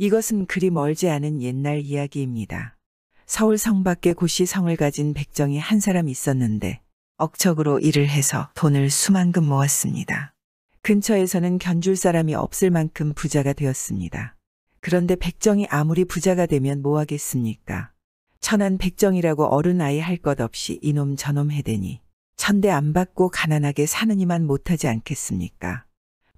이것은 그리 멀지 않은 옛날 이야기입니다. 서울 성 밖에 고시 성을 가진 백정이 한 사람 있었는데 억척으로 일을 해서 돈을 수만큼 모았습니다. 근처에서는 견줄 사람이 없을 만큼 부자가 되었습니다. 그런데 백정이 아무리 부자가 되면 뭐 하겠습니까? 천한 백정이라고 어른아이 할 것 없이 이놈 저놈 해대니 천대 안 받고 가난하게 사느니만 못하지 않겠습니까?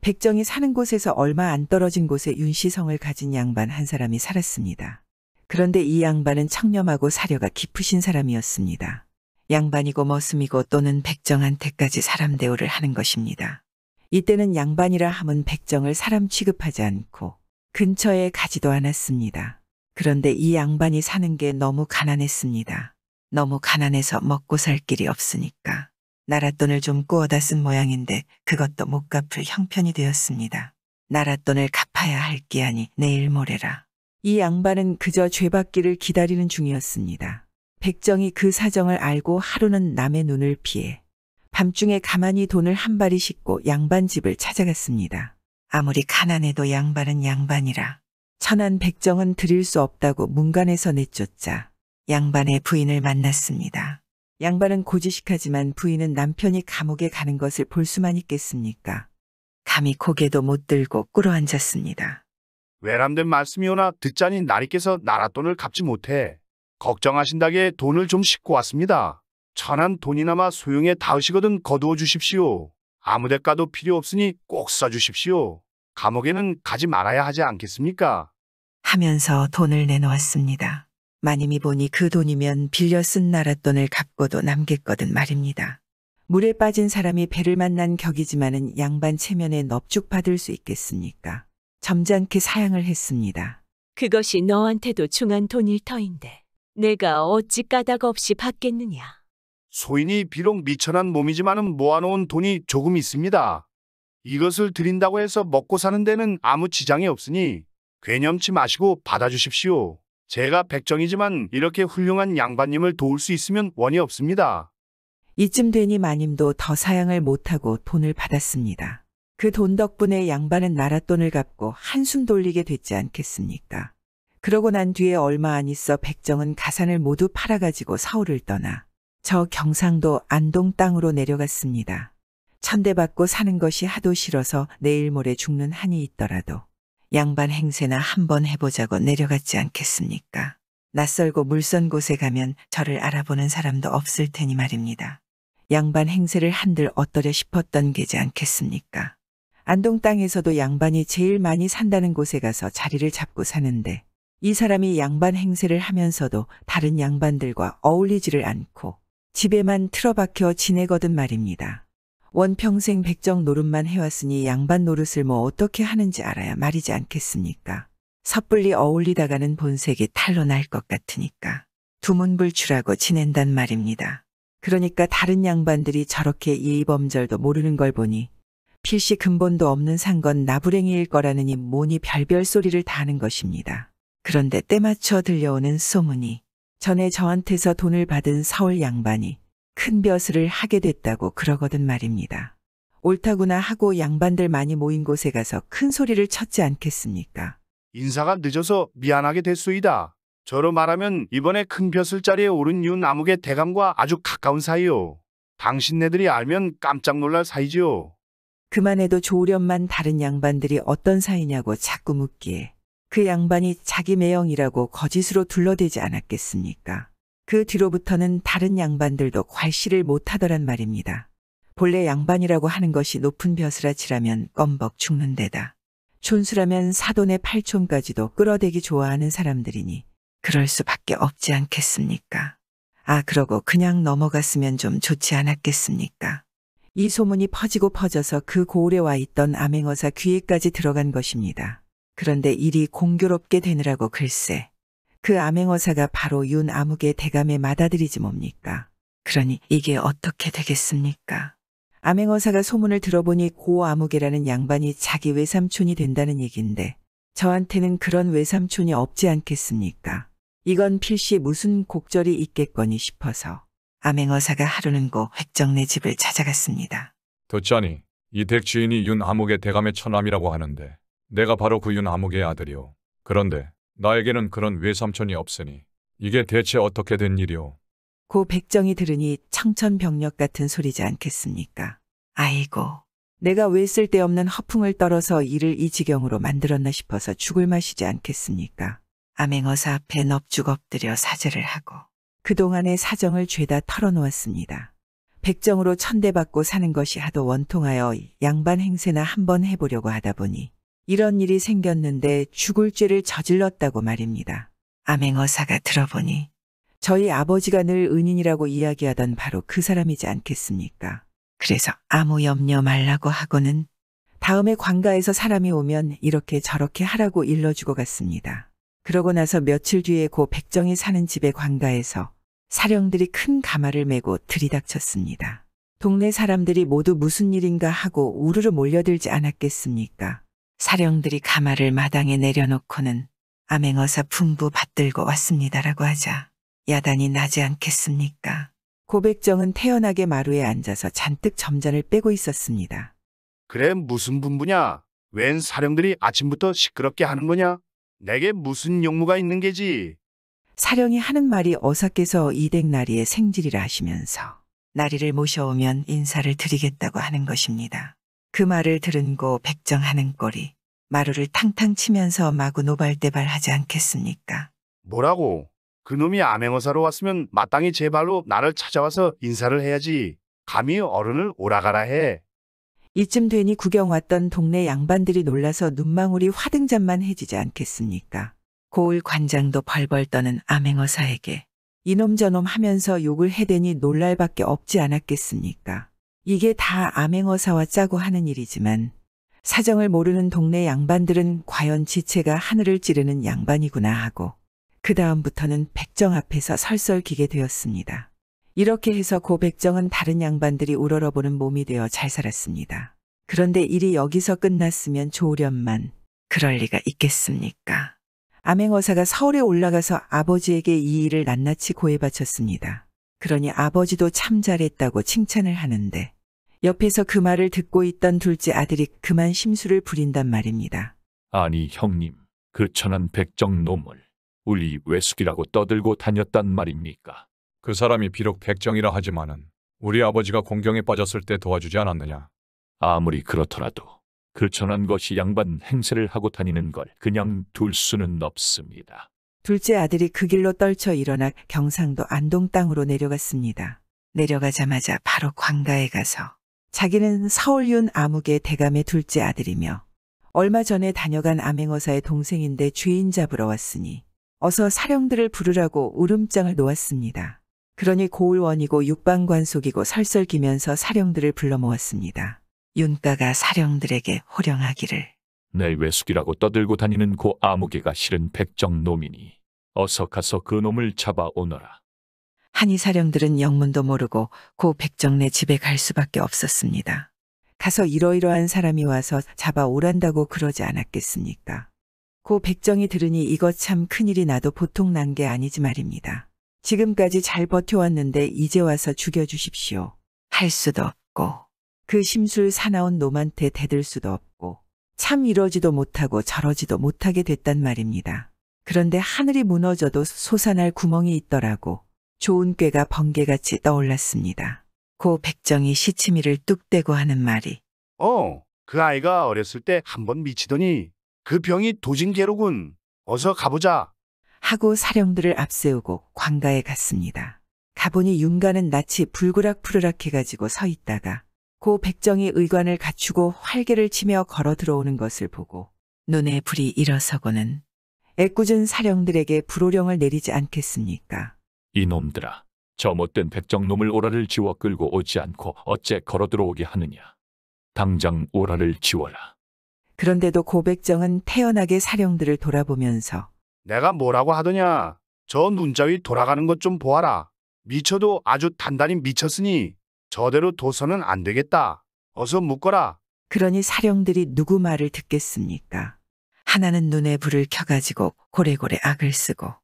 백정이 사는 곳에서 얼마 안 떨어진 곳에 윤씨성을 가진 양반 한 사람이 살았습니다. 그런데 이 양반은 청렴하고 사려가 깊으신 사람이었습니다. 양반이고 머슴이고 또는 백정한테까지 사람 대우를 하는 것입니다. 이때는 양반이라 함은 백정을 사람 취급하지 않고 근처에 가지도 않았습니다. 그런데 이 양반이 사는 게 너무 가난했습니다. 너무 가난해서 먹고 살 길이 없으니까. 나랏돈을 좀 꾸어다 쓴 모양인데 그것도 못 갚을 형편이 되었습니다. 나랏돈을 갚아야 할기하니 내일 모레라. 이 양반은 그저 죄받기를 기다리는 중이었습니다. 백정이 그 사정을 알고 하루는 남의 눈을 피해 밤중에 가만히 돈을 한 발이 싣고 양반 집을 찾아갔습니다. 아무리 가난해도 양반은 양반이라. 천한 백정은 드릴 수 없다고 문간에서 내쫓자 양반의 부인을 만났습니다. 양반은 고지식하지만 부인은 남편이 감옥에 가는 것을 볼 수만 있겠습니까? 감히 고개도 못 들고 꿇어앉았습니다. 외람된 말씀이 오나 듣자니 나리께서 나랏돈을 갚지 못해 걱정하신다게 돈을 좀 싣고 왔습니다. 천한 돈이나마 소용에 닿으시거든 거두어 주십시오. 아무 대가도 필요 없으니 꼭 써주십시오. 감옥에는 가지 말아야 하지 않겠습니까? 하면서 돈을 내놓았습니다. 마님이 보니 그 돈이면 빌려 쓴 나랏돈을 갚고도 남겠거든 말입니다. 물에 빠진 사람이 배를 만난 격이지만은 양반 체면에 넙죽받을 수 있겠습니까? 점잖게 사양을 했습니다. 그것이 너한테도 중한 돈일 터인데 내가 어찌 까닭 없이 받겠느냐. 소인이 비록 미천한 몸이지만은 모아놓은 돈이 조금 있습니다. 이것을 드린다고 해서 먹고 사는 데는 아무 지장이 없으니 괴념치 마시고 받아주십시오. 제가 백정이지만 이렇게 훌륭한 양반님을 도울 수 있으면 원이 없습니다. 이쯤 되니 마님도 더 사양을 못하고 돈을 받았습니다. 그 돈 덕분에 양반은 나랏돈을 갚고 한숨 돌리게 됐지 않겠습니까? 그러고 난 뒤에 얼마 안 있어 백정은 가산을 모두 팔아가지고 서울을 떠나 저 경상도 안동 땅으로 내려갔습니다. 천대받고 사는 것이 하도 싫어서 내일 모레 죽는 한이 있더라도 양반 행세나 한번 해보자고 내려갔지 않겠습니까? 낯설고 물선 곳에 가면 저를 알아보는 사람도 없을 테니 말입니다. 양반 행세를 한들 어떠려 싶었던 게지 않겠습니까? 안동 땅에서도 양반이 제일 많이 산다는 곳에 가서 자리를 잡고 사는데 이 사람이 양반 행세를 하면서도 다른 양반들과 어울리지를 않고 집에만 틀어박혀 지내거든 말입니다. 원평생 백정 노릇만 해왔으니 양반 노릇을 뭐 어떻게 하는지 알아야 말이지 않겠습니까? 섣불리 어울리다가는 본색이 탈로 날 것 같으니까 두문불출하고 지낸단 말입니다. 그러니까 다른 양반들이 저렇게 예의범절도 모르는 걸 보니 필시 근본도 없는 상건 나부랭이일 거라느니 모니 별별 소리를 다 하는 것입니다. 그런데 때맞춰 들려오는 소문이 전에 저한테서 돈을 받은 서울 양반이 큰 벼슬을 하게 됐다고 그러거든 말입니다. 옳다구나 하고 양반들 많이 모인 곳에 가서 큰 소리를 쳤지 않겠습니까? 인사가 늦어서 미안하게 됐수이다. 저로 말하면 이번에 큰 벼슬 자리에 오른 이유 나무계 대감과 아주 가까운 사이요. 당신네들이 알면 깜짝 놀랄 사이지요. 그만해도 조련만 다른 양반들이 어떤 사이냐고 자꾸 묻기에 그 양반이 자기 매형이라고 거짓으로 둘러대지 않았겠습니까? 그 뒤로부터는 다른 양반들도 괄시를 못하더란 말입니다. 본래 양반이라고 하는 것이 높은 벼슬아 치라면 껌벅 죽는 데다. 촌수라면 사돈의 팔촌까지도 끌어대기 좋아하는 사람들이니 그럴 수밖에 없지 않겠습니까? 아, 그러고 그냥 넘어갔으면 좀 좋지 않았겠습니까? 이 소문이 퍼지고 퍼져서 그 고을에 와 있던 암행어사 귀에까지 들어간 것입니다. 그런데 일이 공교롭게 되느라고 글쎄 그 암행어사가 바로 윤 암흑의 대감에 맞아들이지 뭡니까? 그러니 이게 어떻게 되겠습니까? 암행어사가 소문을 들어보니 고 암흑이라는 양반이 자기 외삼촌이 된다는 얘긴데 저한테는 그런 외삼촌이 없지 않겠습니까? 이건 필시 무슨 곡절이 있겠거니 싶어서 암행어사가 하루는 고 획정네 집을 찾아갔습니다. 듣자니 이댁 주인이 윤 암흑의 대감의 처남이라고 하는데 내가 바로 그 윤 암흑의 아들이오. 그런데 나에게는 그런 외삼촌이 없으니 이게 대체 어떻게 된 일이오? 고 백정이 들으니 청천벽력 같은 소리지 않겠습니까? 아이고, 내가 왜 쓸데없는 허풍을 떨어서 이를 이 지경으로 만들었나 싶어서 죽을 맛이지 않겠습니까? 암행어사 앞에 넙죽 엎드려 사죄를 하고 그동안의 사정을 죄다 털어놓았습니다. 백정으로 천대받고 사는 것이 하도 원통하여 양반 행세나 한번 해보려고 하다 보니 이런 일이 생겼는데 죽을 죄를 저질렀다고 말입니다. 암행어사가 들어보니 저희 아버지가 늘 은인이라고 이야기하던 바로 그 사람이지 않겠습니까? 그래서 아무 염려 말라고 하고는 다음에 관가에서 사람이 오면 이렇게 저렇게 하라고 일러주고 갔습니다. 그러고 나서 며칠 뒤에 고 백정이 사는 집의 관가에서 사령들이 큰 가마를 메고 들이닥쳤습니다. 동네 사람들이 모두 무슨 일인가 하고 우르르 몰려들지 않았겠습니까? 사령들이 가마를 마당에 내려놓고는 암행어사 풍부 받들고 왔습니다라고 하자 야단이 나지 않겠습니까? 고백정은 태연하게 마루에 앉아서 잔뜩 점잔을 빼고 있었습니다. 그래 무슨 분부냐? 웬 사령들이 아침부터 시끄럽게 하는 거냐? 내게 무슨 용무가 있는 게지? 사령이 하는 말이 어사께서 이댁나리의 생질이라 하시면서 나리를 모셔오면 인사를 드리겠다고 하는 것입니다. 그 말을 들은 고 백정하는 꼴이 마루를 탕탕 치면서 마구 노발대발 하지 않겠습니까? 뭐라고? 그놈이 암행어사로 왔으면 마땅히 제 발로 나를 찾아와서 인사를 해야지. 감히 어른을 오라가라 해. 이쯤 되니 구경 왔던 동네 양반들이 놀라서 눈망울이 화등잔만 해지지 않겠습니까? 고을 관장도 벌벌 떠는 암행어사에게 이놈 저놈 하면서 욕을 해대니 놀랄 밖에 없지 않았겠습니까? 이게 다 암행어사와 짜고 하는 일이지만 사정을 모르는 동네 양반들은 과연 지체가 하늘을 찌르는 양반이구나 하고 그 다음부터는 백정 앞에서 설설기게 되었습니다. 이렇게 해서 고 백정은 다른 양반들이 우러러보는 몸이 되어 잘 살았습니다. 그런데 일이 여기서 끝났으면 좋으련만 그럴 리가 있겠습니까? 암행어사가 서울에 올라가서 아버지에게 이 일을 낱낱이 고해바쳤습니다. 그러니 아버지도 참 잘했다고 칭찬을 하는데 옆에서 그 말을 듣고 있던 둘째 아들이 그만 심술을 부린단 말입니다. 아니 형님, 그 천한 백정 놈을 우리 외숙이라고 떠들고 다녔단 말입니까? 그 사람이 비록 백정이라 하지만은 우리 아버지가 공경에 빠졌을 때 도와주지 않았느냐. 아무리 그렇더라도 그 천한 것이 양반 행세를 하고 다니는 걸 그냥 둘 수는 없습니다. 둘째 아들이 그 길로 떨쳐 일어나 경상도 안동 땅으로 내려갔습니다. 내려가자마자 바로 광가에 가서 자기는 서울윤 암흑의 대감의 둘째 아들이며 얼마 전에 다녀간 암행어사의 동생인데 죄인 잡으러 왔으니 어서 사령들을 부르라고 울음장을 놓았습니다. 그러니 고을원이고 육방관속이고 설설기면서 사령들을 불러 모았습니다. 윤가가 사령들에게 호령하기를 내 외숙이라고 떠들고 다니는 고 그 아무개가 실은 백정 놈이니 어서 가서 그 놈을 잡아오너라. 한의사령들은 영문도 모르고 고 그 백정네 집에 갈 수밖에 없었습니다. 가서 이러이러한 사람이 와서 잡아오란다고 그러지 않았겠습니까? 고 그 백정이 들으니 이것 참 큰일이 나도 보통 난 게 아니지 말입니다. 지금까지 잘 버텨왔는데 이제 와서 죽여주십시오. 할 수도 없고 그 심술 사나운 놈한테 대들 수도 없고 참 이러지도 못하고 저러지도 못하게 됐단 말입니다. 그런데 하늘이 무너져도 솟아날 구멍이 있더라고 좋은 꾀가 번개같이 떠올랐습니다. 고 백정이 시치미를 뚝대고 하는 말이 어, 그 아이가 어렸을 때 한 번 미치더니 그 병이 도진개로군 어서 가보자. 하고 사령들을 앞세우고 광가에 갔습니다. 가보니 윤가는 낯이 불그락푸르락해가지고 서 있다가 고 백정이 의관을 갖추고 활개를 치며 걸어 들어오는 것을 보고 눈에 불이 일어서고는 애꿎은 사령들에게 불호령을 내리지 않겠습니까? 이놈들아, 저 못된 백정놈을 오라를 지워 끌고 오지 않고 어째 걸어 들어오게 하느냐. 당장 오라를 지워라. 그런데도 고백정은 태연하게 사령들을 돌아보면서 내가 뭐라고 하더냐. 저 눈자위 돌아가는 것 좀 보아라. 미쳐도 아주 단단히 미쳤으니 저대로 도서는안 되겠다. 어서 묶어라. 그러니 사령들이 누구 말을 듣겠습니까? 하나는 눈에 불을 켜가지고 고래고래 악을 쓰고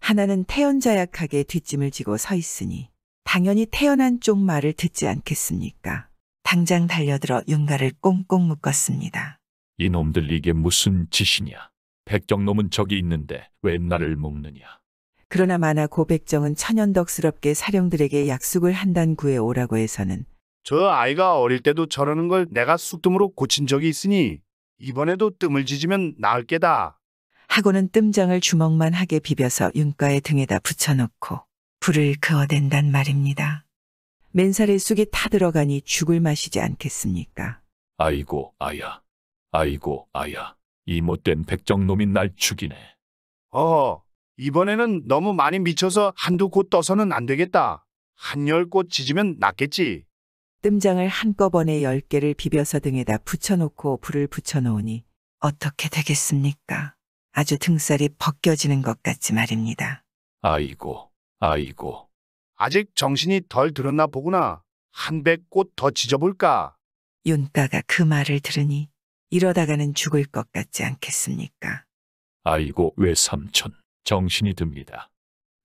하나는 태연자약하게 뒷짐을 지고 서 있으니 당연히 태연한 쪽 말을 듣지 않겠습니까? 당장 달려들어 윤가를 꽁꽁 묶었습니다. 이놈들 이게 무슨 짓이냐. 백정놈은 저기 있는데 왜 나를 묶느냐. 그러나 마나 고백정은 천연덕스럽게 사령들에게 약속을 한단구에 오라고 해서는 저 아이가 어릴 때도 저러는 걸 내가 쑥뜸으로 고친 적이 있으니 이번에도 뜸을 지지면 나을 게다. 하고는 뜸장을 주먹만 하게 비벼서 윤가의 등에다 붙여놓고 불을 그어댄단 말입니다. 맨살의 쑥이 타들어가니 죽을 맛이지 않겠습니까? 아이고 아야. 아이고 아야. 이 못된 백정놈이 날 죽이네. 어허, 이번에는 너무 많이 미쳐서 한두 곳 떠서는 안 되겠다. 한 열 곳지지면 낫겠지. 뜸장을 한꺼번에 열 개를 비벼서 등에다 붙여놓고 불을 붙여놓으니 어떻게 되겠습니까? 아주 등살이 벗겨지는 것 같지 말입니다. 아이고, 아이고. 아직 정신이 덜 들었나 보구나. 한백곳더 짖어볼까? 윤가가 그 말을 들으니 이러다가는 죽을 것 같지 않겠습니까? 아이고, 외삼촌. 정신이 듭니다.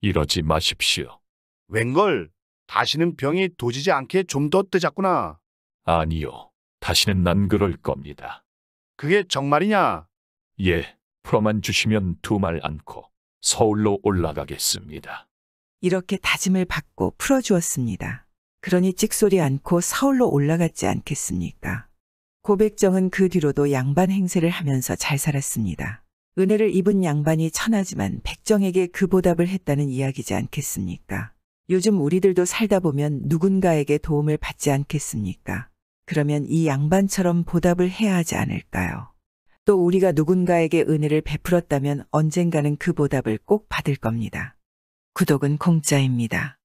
이러지 마십시오. 웬걸 다시는 병이 도지지 않게 좀 더 뜨자꾸나. 아니요. 다시는 난 그럴 겁니다. 그게 정말이냐? 예, 풀어만 주시면 두 말 않고 서울로 올라가겠습니다. 이렇게 다짐을 받고 풀어주었습니다. 그러니 찍소리 않고 서울로 올라갔지 않겠습니까? 고백정은 그 뒤로도 양반 행세를 하면서 잘 살았습니다. 은혜를 입은 양반이 천하지만 백정에게 그 보답을 했다는 이야기지 않겠습니까? 요즘 우리들도 살다 보면 누군가에게 도움을 받지 않겠습니까? 그러면 이 양반처럼 보답을 해야 하지 않을까요? 또 우리가 누군가에게 은혜를 베풀었다면 언젠가는 그 보답을 꼭 받을 겁니다. 구독은 공짜입니다.